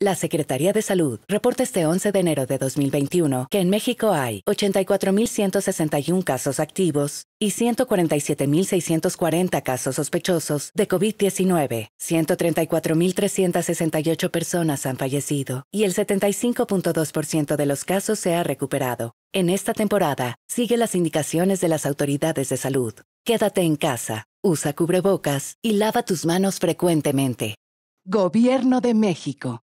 La Secretaría de Salud reporta este 11 de enero de 2021 que en México hay 84.161 casos activos y 147.640 casos sospechosos de COVID-19. 134.368 personas han fallecido y el 75.2% de los casos se ha recuperado. En esta temporada, sigue las indicaciones de las autoridades de salud. Quédate en casa, usa cubrebocas y lava tus manos frecuentemente. Gobierno de México.